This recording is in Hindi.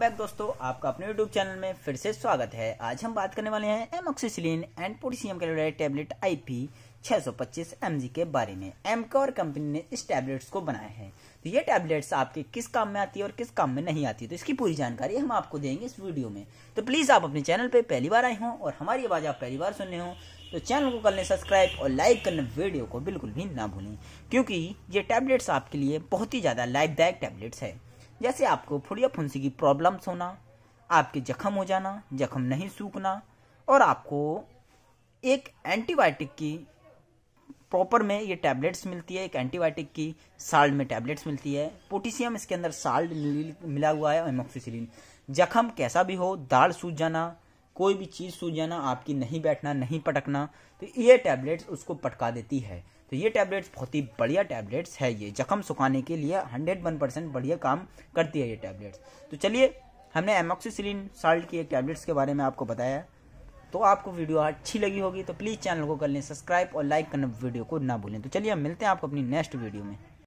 बैक दोस्तों आपका अपने यूट्यूब चैनल में फिर से स्वागत है आज हम बात करने वाले हैं amoxicillin and potassium chloride tablet IP 625 MG के बारे में एमकॉर कंपनी ने इस टैबलेट्स को बनाया है तो ये टैबलेट्स आपके किस काम में आती है और किस काम में नहीं आती तो इसकी पूरी जानकारी हम आपको देंगे इस वीडियो में तो प्लीज़ आप अपने चैनल पर पहली बार आए हों और हमारी आवाज़ आप पहली बार सुन रहे हों तो चैनल को कर लें सब्सक्राइब और लाइक करने वीडियो को बिल्कुल भी ना भूलें क्योंकि ये टैबलेट्स आपके लिए बहुत ही ज़्यादा लाभदायक टैबलेट्स है जैसे आपको फुड़िया फुंसी की प्रॉब्लम्स होना आपके जख्म हो जाना जख्म नहीं सूखना और आपको एक एंटीबायोटिक की प्रॉपर में ये टैबलेट्स मिलती है एक एंटीबायोटिक की साल्ट में टैबलेट्स मिलती है पोटेशियम इसके अंदर साल्ट मिला हुआ है एमोक्सीसिलिन जख्म कैसा भी हो दाढ़ सूज जाना कोई भी चीज़ सूझ जाना आपकी नहीं बैठना नहीं पटकना तो ये टैबलेट्स उसको पटका देती है तो ये टैबलेट्स बहुत ही बढ़िया टैबलेट्स है ये जख्म सुखाने के लिए हंड्रेड वन परसेंट बढ़िया काम करती है ये टैबलेट्स तो चलिए हमने एमोक्सीसिलिन साल्ट की एक टैबलेट्स के बारे में आपको बताया तो आपको वीडियो अच्छी लगी होगी तो प्लीज़ चैनल को कर लें सब्सक्राइब और लाइक करना वीडियो को ना भूलें तो चलिए हम मिलते हैं आपको अपनी नेक्स्ट वीडियो में